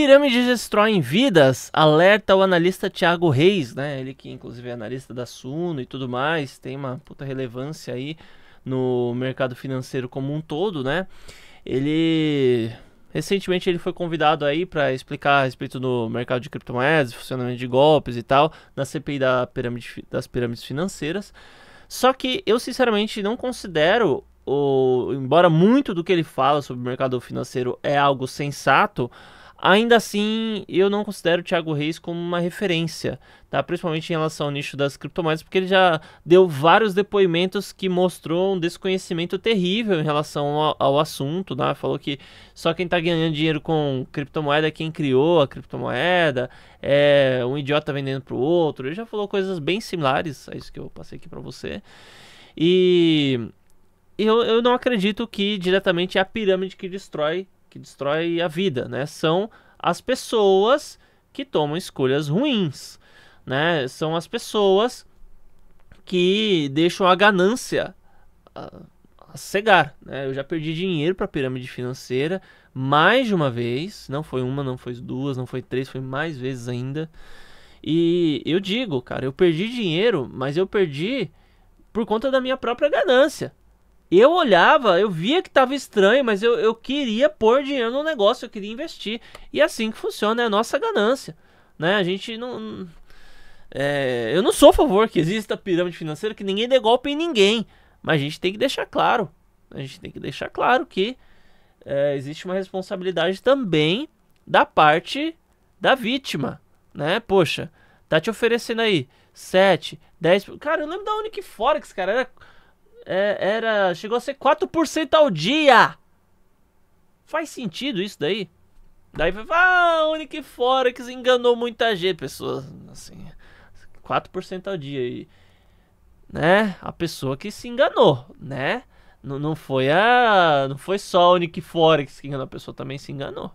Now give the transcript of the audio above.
Pirâmides destroem vidas, alerta o analista Thiago Reis, né? Ele que inclusive é analista da Suno e tudo mais, tem uma puta relevância aí no mercado financeiro como um todo, né? Ele recentemente ele foi convidado aí para explicar a respeito do mercado de criptomoedas, funcionamento de golpes e tal, na CPI da pirâmide, das pirâmides financeiras. Só que eu sinceramente não considero o, embora muito do que ele fala sobre o mercado financeiro é algo sensato, Ainda assim, eu não considero o Thiago Reis como uma referência, tá? Principalmente em relação ao nicho das criptomoedas, porque ele já deu vários depoimentos que mostrou um desconhecimento terrível em relação ao, ao assunto, né? Falou que só quem está ganhando dinheiro com criptomoeda é quem criou a criptomoeda, é um idiota vendendo para o outro. Ele já falou coisas bem similares a é isso que eu passei aqui para você. E eu, eu não acredito que diretamente é a pirâmide que destrói que destrói a vida, né? São as pessoas que tomam escolhas ruins, né? São as pessoas que deixam a ganância a, ah, a cegar, né? Eu já perdi dinheiro para a pirâmide financeira mais de uma vez, não foi uma, não foi duas, não foi três, foi mais vezes ainda. E eu digo, cara, eu perdi dinheiro, mas eu perdi por conta da minha própria ganância. Eu olhava, eu via que tava estranho, mas eu, eu queria pôr dinheiro no negócio, eu queria investir. E é assim que funciona, é a nossa ganância. Né? A gente não. É, eu não sou a favor que exista pirâmide financeira, que ninguém dê golpe em ninguém. Mas a gente tem que deixar claro. A gente tem que deixar claro que é, existe uma responsabilidade também da parte da vítima. Né? Poxa, tá te oferecendo aí 7, 10. Cara, eu lembro da Unique Forex, cara. Era é, era. Chegou a ser 4% ao dia. Faz sentido isso daí? Daí vai, ah, Unic Forex enganou muita gente, pessoas, assim, 4% ao dia aí, né? A pessoa que se enganou, né? Não, não foi a, não foi só a Unic Forex que enganou, a pessoa também se enganou.